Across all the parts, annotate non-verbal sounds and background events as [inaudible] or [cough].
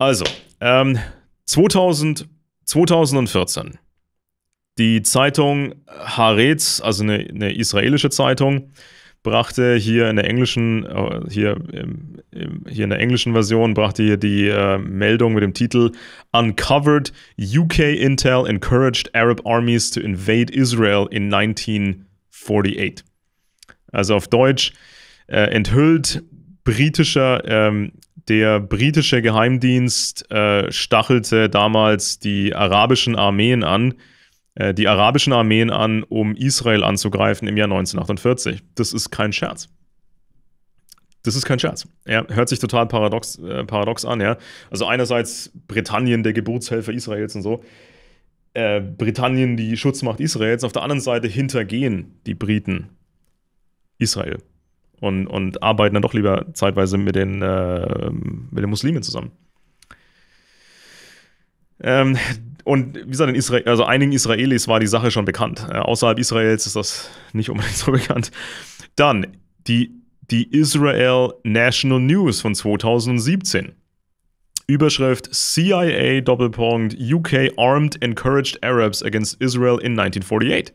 Also, ähm, 2000, 2014. Die Zeitung Haaretz, also eine, eine, israelische Zeitung, brachte hier in der englischen, äh, hier, hier in der englischen Version, brachte hier die äh, Meldung mit dem Titel Uncovered UK Intel encouraged Arab armies to invade Israel in 1948. Also auf Deutsch äh, enthüllt britischer ähm, der britische Geheimdienst äh, stachelte damals die arabischen Armeen an, äh, die arabischen Armeen an, um Israel anzugreifen im Jahr 1948. Das ist kein Scherz. Das ist kein Scherz. Ja, hört sich total paradox, äh, paradox an, ja. Also einerseits Britannien, der Geburtshelfer Israels und so. Äh, Britannien, die Schutzmacht Israels. Auf der anderen Seite hintergehen die Briten Israel und, und arbeiten dann doch lieber zeitweise mit den, äh, mit den Muslimen zusammen. Ähm, und wie gesagt, in Israel, also einigen Israelis war die Sache schon bekannt. Äh, außerhalb Israels ist das nicht unbedingt [laughs] so bekannt. Dann die, die Israel National News von 2017. Überschrift CIA Doppelpunkt UK Armed Encouraged Arabs against Israel in 1948.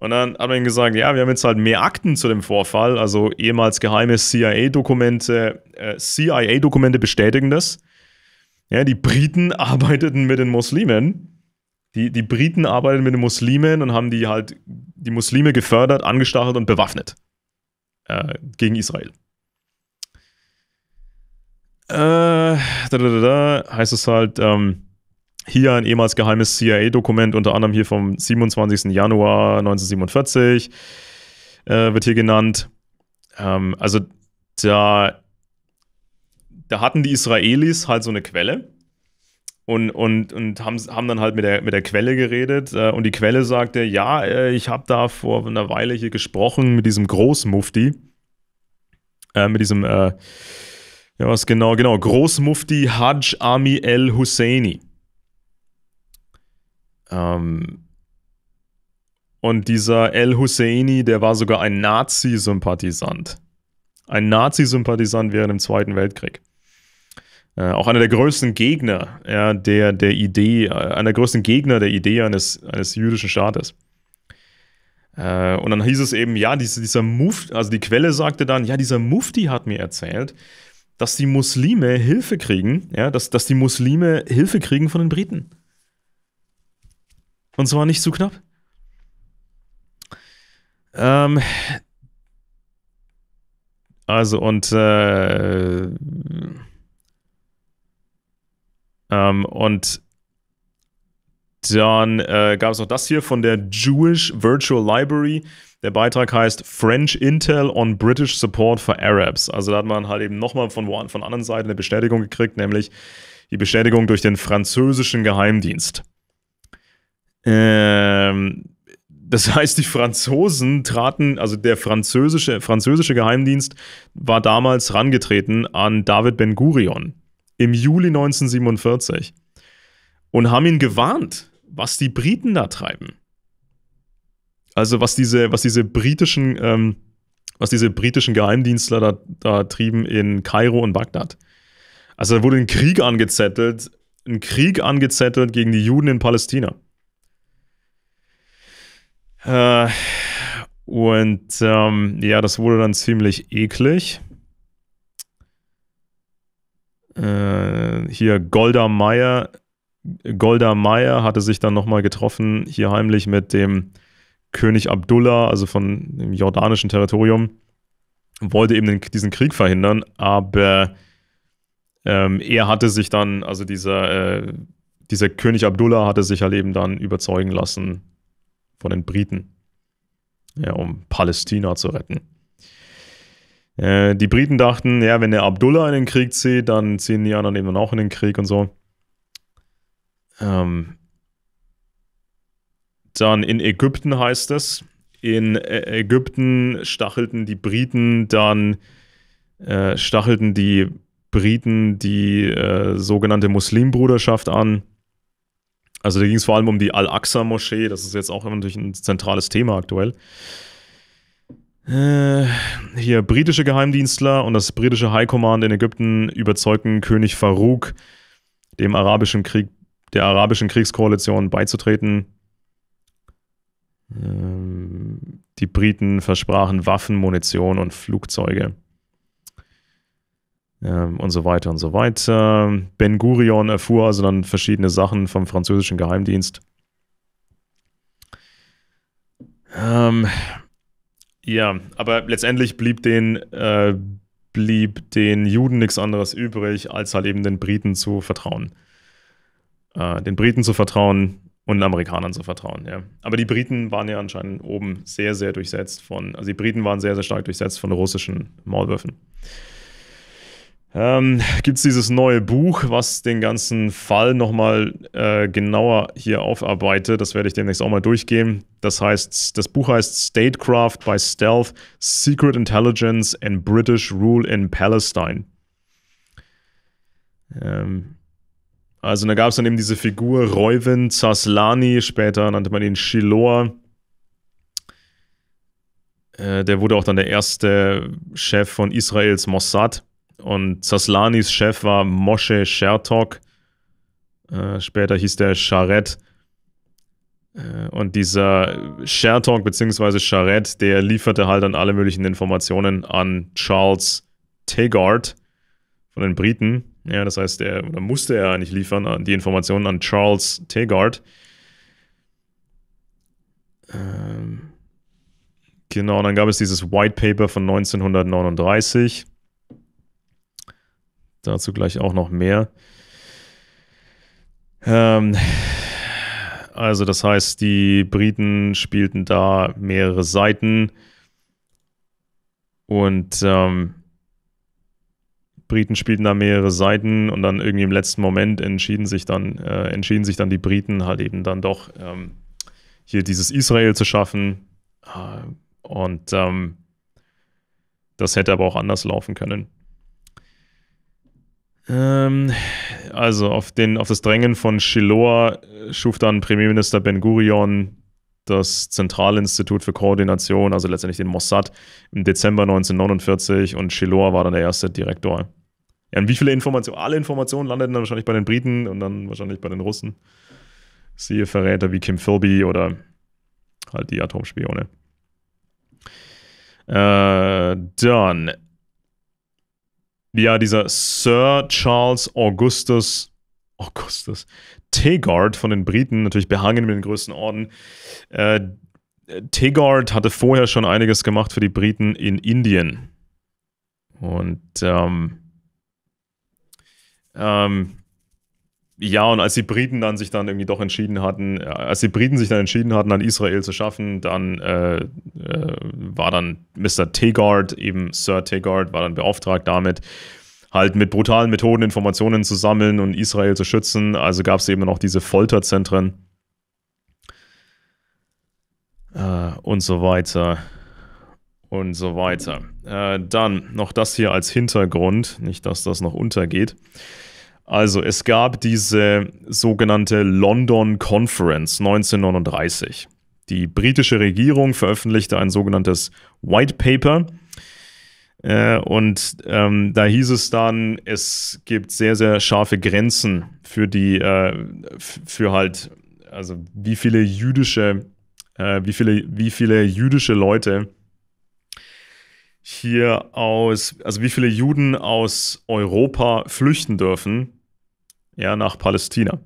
Und dann hat man ihm gesagt, ja, wir haben jetzt halt mehr Akten zu dem Vorfall, also ehemals geheime CIA-Dokumente, äh, CIA-Dokumente bestätigen das. Ja, die Briten [laughs] arbeiteten mit den Muslimen. Die, die Briten arbeiteten mit den Muslimen und haben die halt, die Muslime gefördert, angestachelt und bewaffnet. Äh, gegen Israel. Äh, da, da, da, heißt es halt, ähm, hier ein ehemals geheimes CIA-Dokument, unter anderem hier vom 27. Januar 1947, äh, wird hier genannt. Ähm, also da, da hatten die Israelis halt so eine Quelle und, und, und haben, haben dann halt mit der, mit der Quelle geredet. Äh, und die Quelle sagte, ja, äh, ich habe da vor einer Weile hier gesprochen mit diesem Großmufti. Äh, mit diesem, äh, ja was genau, genau, Großmufti Hajj Ami El Husseini. Ähm, und dieser El Husseini, der war sogar ein Nazi-Sympathisant. Ein Nazi-Sympathisant während dem Zweiten Weltkrieg. Äh, auch einer der größten Gegner ja, der, der Idee, äh, einer der größten Gegner der Idee eines, eines jüdischen Staates. Äh, und dann hieß es eben, ja, diese, dieser Mufti, also die Quelle sagte dann, ja, dieser Mufti hat mir erzählt, dass die Muslime Hilfe kriegen, ja, dass, dass die Muslime Hilfe kriegen von den Briten. Und zwar nicht zu knapp. Ähm, also und äh, ähm, und dann äh, gab es noch das hier von der Jewish Virtual Library. Der Beitrag heißt French Intel on British Support for Arabs. Also da hat man halt eben nochmal von, von anderen Seiten eine Bestätigung gekriegt, nämlich die Bestätigung durch den französischen Geheimdienst. Ähm, das [laughs] heißt, die Franzosen traten, also der französische, französische Geheimdienst war damals rangetreten an David Ben Gurion im Juli 1947 und haben ihn gewarnt, was die Briten da treiben. Also was diese, was diese britischen, ähm, was diese britischen Geheimdienstler da, da trieben in Kairo und Bagdad. Also da wurde ein Krieg angezettelt, ein Krieg angezettelt gegen die Juden in Palästina. Äh, und ähm, ja, das wurde dann ziemlich eklig. Äh, hier Golda Meier. Golda Meyer hatte sich dann nochmal getroffen, hier heimlich mit dem König Abdullah, also von dem jordanischen Territorium, wollte eben den, diesen Krieg verhindern, aber ähm, er hatte sich dann, also dieser, äh, dieser König Abdullah hatte sich halt eben dann überzeugen lassen, von den Briten, ja, um Palästina zu retten. Äh, die Briten dachten, ja, wenn der Abdullah in den Krieg zieht, dann ziehen die anderen eben auch in den Krieg und so. Ähm, dann in Ägypten heißt es, in Ägypten stachelten die Briten dann, äh, stachelten die Briten die äh, sogenannte Muslimbruderschaft an also da ging es vor allem um die Al-Aqsa-Moschee, das ist jetzt auch natürlich ein zentrales Thema aktuell. Äh, hier, britische Geheimdienstler und das britische High Command in Ägypten überzeugten König Farouk, dem arabischen Krieg, der arabischen Kriegskoalition beizutreten. Ähm, die Briten versprachen Waffen, Munition und Flugzeuge. Ähm, und so weiter und so weiter. Ben Gurion erfuhr also dann verschiedene Sachen vom französischen Geheimdienst. Ähm, ja, aber letztendlich blieb den, äh, blieb den Juden nichts anderes übrig, als halt eben den Briten zu vertrauen. Äh, den Briten zu vertrauen und den Amerikanern zu vertrauen, ja. Aber die Briten waren ja anscheinend oben sehr, sehr durchsetzt von, also die Briten waren sehr, sehr stark durchsetzt von russischen Maulwürfen ähm, gibt es dieses neue Buch, was den ganzen Fall nochmal äh, genauer hier aufarbeitet. Das werde ich demnächst auch mal durchgehen. Das heißt, das Buch heißt Statecraft by Stealth, Secret Intelligence and British Rule in Palestine. Ähm, also da gab es dann eben diese Figur Reuven Zaslani, später nannte man ihn Shiloh. Äh, der wurde auch dann der erste Chef von Israels Mossad. Und Zaslanis Chef war Moshe Shertok. Äh, später hieß der Sharet. Äh, und dieser Shertok bzw. Sharet, der lieferte halt dann alle möglichen Informationen an Charles Taggart von den Briten. Ja, das heißt, er oder musste er eigentlich liefern, äh, die Informationen an Charles Taggart. Ähm, genau, und dann gab es dieses White Paper von 1939. Dazu gleich auch noch mehr. Ähm, also das heißt, die Briten spielten da mehrere Seiten und ähm, Briten spielten da mehrere Seiten und dann irgendwie im letzten Moment entschieden sich dann, äh, entschieden sich dann die Briten halt eben dann doch ähm, hier dieses Israel zu schaffen. Äh, und ähm, das hätte aber auch anders laufen können. Ähm, also auf, den, auf das Drängen von Shiloa äh, schuf dann Premierminister Ben Gurion das Zentralinstitut für Koordination, also letztendlich den Mossad, im Dezember 1949 und Shiloa war dann der erste Direktor. Ja, und wie viele Informationen? Alle Informationen landeten dann wahrscheinlich bei den Briten und dann wahrscheinlich bei den Russen. Siehe Verräter wie Kim Philby oder halt die Atomspione. Äh, dann ja, dieser Sir Charles Augustus, Augustus, Tegard von den Briten, natürlich behangen mit den größten Orden. Äh, Tegard hatte vorher schon einiges gemacht für die Briten in Indien. Und ähm, ähm, ja, und als die Briten dann sich dann irgendwie doch entschieden hatten, äh, als die Briten sich dann entschieden hatten, an Israel zu schaffen, dann äh, äh, war dann Mr. Tegard, eben Sir Tegard, war dann beauftragt damit, halt mit brutalen Methoden Informationen zu sammeln und Israel zu schützen. Also gab es eben noch diese Folterzentren äh, und so weiter und so weiter. Äh, dann noch das hier als Hintergrund, nicht dass das noch untergeht. Also es gab diese sogenannte London Conference 1939. Die britische Regierung veröffentlichte ein sogenanntes White Paper. Äh, und ähm, da hieß es dann, es gibt sehr, sehr scharfe Grenzen für die, äh, für halt, also wie viele jüdische, äh, wie viele, wie viele jüdische Leute hier aus, also wie viele Juden aus Europa flüchten dürfen, ja, nach Palästina.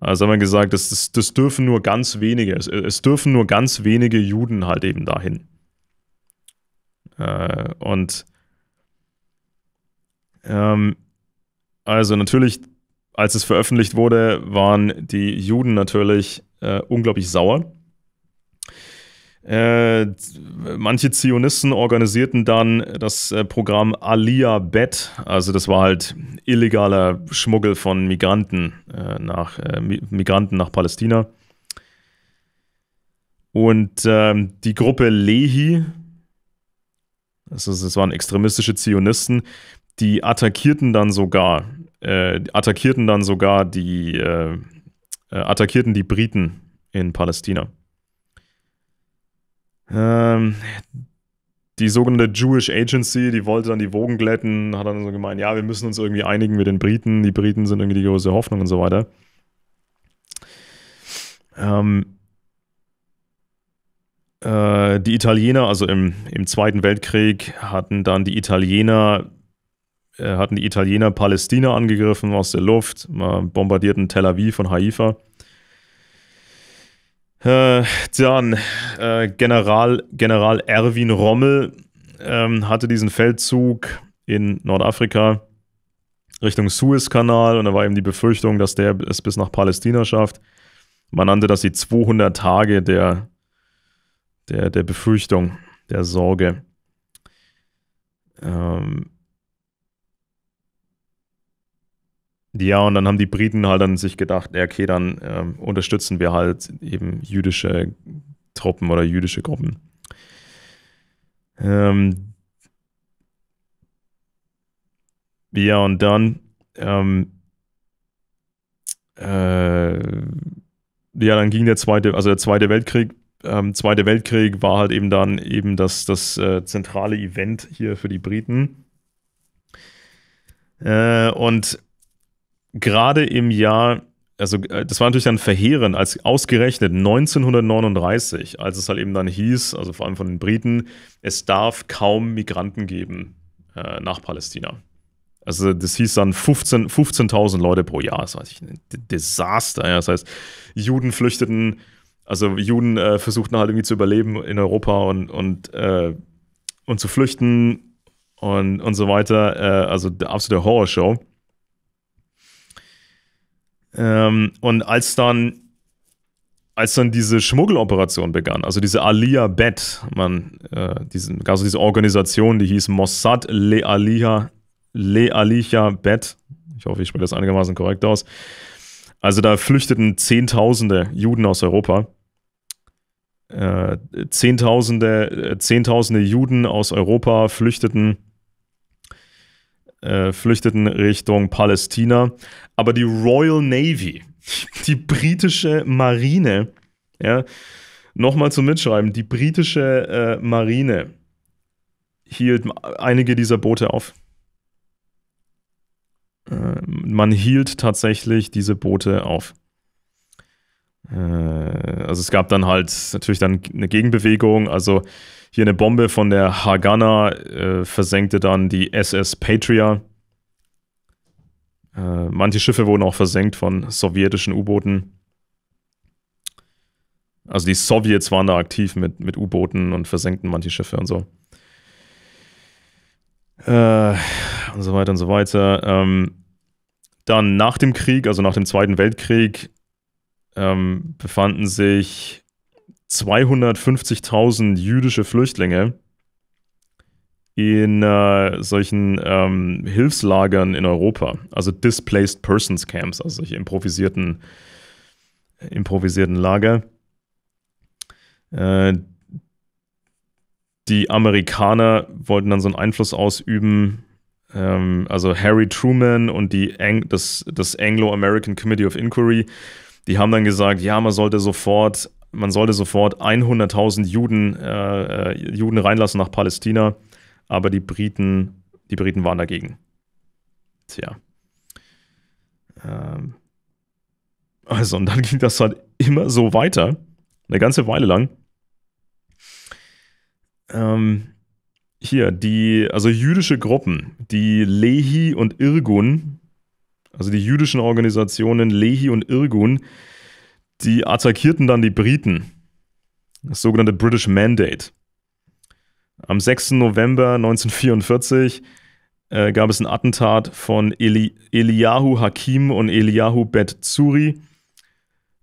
Also haben wir gesagt, das, das, das dürfen nur ganz wenige, es, es, dürfen nur ganz wenige Juden halt eben dahin. Äh, und ähm, also natürlich, als es veröffentlicht wurde, waren die Juden natürlich äh, unglaublich sauer. Äh, manche Zionisten organisierten dann das äh, Programm Aliyah Bet, also das war halt illegaler Schmuggel von Migranten äh, nach äh, Migranten nach Palästina. Und ähm, die Gruppe Lehi, das, also das waren extremistische Zionisten, die attackierten dann sogar, attackierten dann sogar die, attackierten die Briten in Palästina. Ähm, die sogenannte Jewish Agency, die wollte dann die Wogen glätten, hat dann so gemeint, ja, wir müssen uns irgendwie einigen mit den Briten, die Briten sind irgendwie die große Hoffnung und so weiter. Ähm, äh, die Italiener, also im, im Zweiten Weltkrieg, hatten dann die Italiener, äh, hatten die Italiener Palästina angegriffen aus der Luft, äh, bombardierten Tel Aviv und Haifa. Äh, dann äh, General, General Erwin Rommel ähm, hatte diesen Feldzug in Nordafrika Richtung Suezkanal und da war eben die Befürchtung, dass der es bis nach Palästina schafft. Man nannte das die 200 Tage der, der, der Befürchtung, der Sorge. Ähm, Ja, und dann haben die Briten halt dann sich gedacht, okay, dann äh, unterstützen wir halt eben jüdische Truppen oder jüdische Gruppen. Ähm ja, und dann ähm, äh, ja, dann ging der zweite, also der zweite Weltkrieg. Ähm, zweite Weltkrieg war halt eben dann eben das, das äh, zentrale Event hier für die Briten. Äh, und gerade im Jahr, also äh, das war natürlich dann verheerend, als ausgerechnet 1939, als es halt eben dann hieß, also vor allem von den Briten, es darf kaum Migranten geben äh, nach Palästina. Also das hieß dann 15.000 15 Leute pro Jahr. Das war ein Desaster. Ja. Das heißt, Juden flüchteten, also Juden äh, versuchten halt irgendwie zu überleben in Europa und, und, äh, und zu flüchten und, und so weiter. Äh, also der absolute Horrorshow. Ähm, und als dann, als dann diese Schmuggeloperation begann, also diese Aliyah Bet, man, äh, diesen, also diese Organisation, die hieß Mossad Le Aliyah, Le Aliyah Bet, ich hoffe, ich spreche das einigermaßen korrekt aus. Also da flüchteten Zehntausende Juden aus Europa. Äh, Zehntausende, äh, Zehntausende Juden aus Europa flüchteten äh, flüchteten Richtung Palästina. Aber die Royal Navy, die britische Marine, ja, nochmal zum Mitschreiben, die britische äh, Marine hielt einige dieser Boote auf. Äh, man hielt tatsächlich diese Boote auf. Äh, also es gab dann halt natürlich dann eine Gegenbewegung. Also hier eine Bombe von der Haganah äh, versenkte dann die SS Patria. Äh, manche Schiffe wurden auch versenkt von sowjetischen U-Booten. Also die Sowjets waren da aktiv mit, mit U-Booten und versenkten manche Schiffe und so. Äh, und so weiter und so weiter. Ähm, dann nach dem Krieg, also nach dem Zweiten Weltkrieg, ähm, befanden sich 250.000 jüdische Flüchtlinge in äh, solchen ähm, Hilfslagern in Europa, also Displaced Persons Camps, also solche improvisierten, improvisierten Lager. Äh, die Amerikaner wollten dann so einen Einfluss ausüben. Ähm, also Harry Truman und die Eng das, das Anglo-American Committee of Inquiry die haben dann gesagt, ja, man sollte sofort, man sollte sofort 100.000 Juden, äh, äh, Juden reinlassen nach Palästina, aber die Briten, die Briten waren dagegen. Tja. Ähm. Also, und dann [laughs] ging das halt immer so weiter, eine ganze Weile lang. Ähm, hier, die, also jüdische Gruppen, die Lehi und Irgun, also die jüdischen Organisationen Lehi und Irgun, die attackierten dann die Briten. Das sogenannte British Mandate. Am 6. November 1944 äh, gab es ein Attentat von Eli Eliyahu Hakim und Eliyahu Bet Zuri.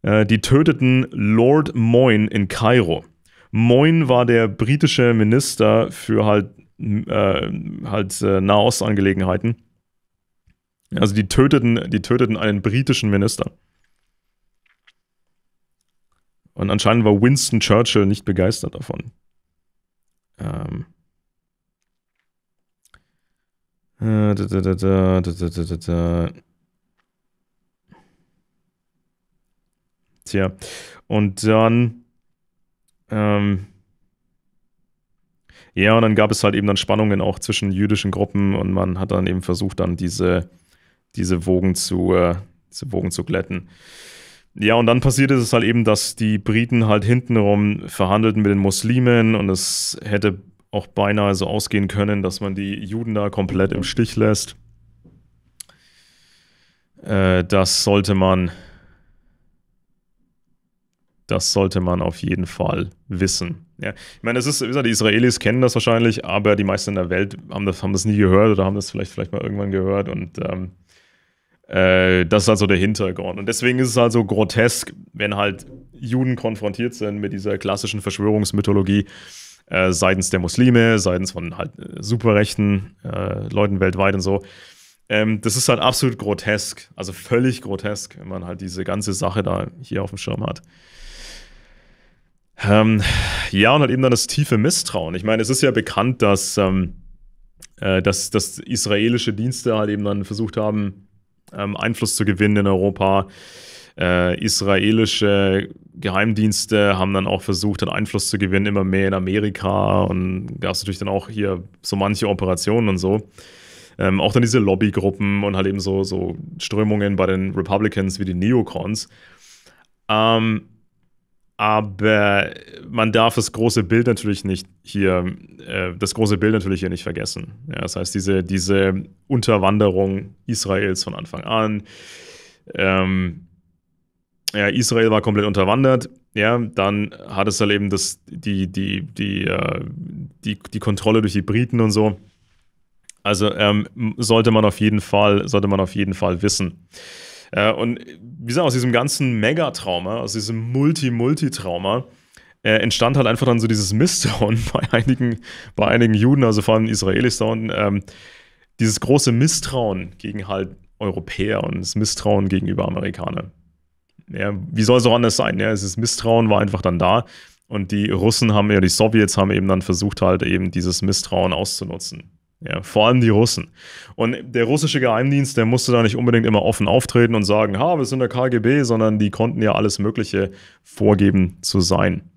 Äh, die töteten Lord Moyne in Kairo. Moyne war der britische Minister für halt, äh, halt äh, Nahostangelegenheiten. Also die töteten, die töteten einen britischen Minister. Und anscheinend war Winston Churchill nicht begeistert davon. Ähm. Tja, und dann, ähm, ja, und dann gab es halt eben dann Spannungen auch zwischen jüdischen Gruppen und man hat dann eben versucht, dann diese, diese Wogen zu, äh, diese Wogen zu glätten. Ja, und dann passiert es halt eben, dass die Briten halt hintenrum verhandelten mit den Muslimen und es hätte auch beinahe so ausgehen können, dass man die Juden da komplett im Stich lässt. Äh, das sollte man, das sollte man auf jeden Fall wissen. Ja. Ich meine, es ist, wie gesagt, die Israelis kennen das wahrscheinlich, aber die meisten in der Welt haben das, haben das nie gehört oder haben das vielleicht, vielleicht mal irgendwann gehört und ähm, äh, das ist also der Hintergrund. Und deswegen ist es also grotesk, wenn halt Juden konfrontiert sind mit dieser klassischen Verschwörungsmythologie äh, seitens der Muslime, seitens von halt äh, superrechten äh, Leuten weltweit und so. Ähm, das ist halt absolut grotesk, also völlig grotesk, wenn man halt diese ganze Sache da hier auf dem Schirm hat. Ähm, ja, und halt eben dann das tiefe Misstrauen. Ich meine, es ist ja bekannt, dass, ähm, äh, dass, dass israelische Dienste halt eben dann versucht haben, ähm, Einfluss zu gewinnen in Europa. Äh, israelische Geheimdienste haben dann auch versucht, dann Einfluss zu gewinnen, immer mehr in Amerika und gab es natürlich dann auch hier so manche Operationen und so. Ähm, auch dann diese Lobbygruppen und halt eben so, so Strömungen bei den Republicans wie die Neocons. Ähm, aber man darf das große Bild natürlich nicht hier, äh, das große Bild natürlich hier nicht vergessen. Ja, das heißt, diese, diese Unterwanderung Israels von Anfang an. Ähm, ja, Israel war komplett unterwandert. Ja, dann hat es halt eben das, die, die, die, äh, die, die Kontrolle durch die Briten und so. Also ähm, sollte man auf jeden Fall, sollte man auf jeden Fall wissen. Äh, und wie gesagt, aus diesem ganzen Megatrauma, aus diesem Multi-Multi-Trauma, äh, entstand halt einfach dann so dieses Misstrauen [laughs] bei einigen, bei einigen Juden, also vor allem Israelis da unten, ähm, dieses große Misstrauen gegen halt Europäer und das Misstrauen gegenüber Amerikanern. Ja, wie soll es auch anders sein? Ja, das Misstrauen war einfach dann da. Und die Russen haben ja, die Sowjets haben eben dann versucht, halt eben dieses Misstrauen auszunutzen. Ja, vor allem die Russen. Und der russische Geheimdienst, der musste da nicht unbedingt immer offen auftreten und sagen, ha, wir sind der KGB, sondern die konnten ja alles Mögliche vorgeben zu sein.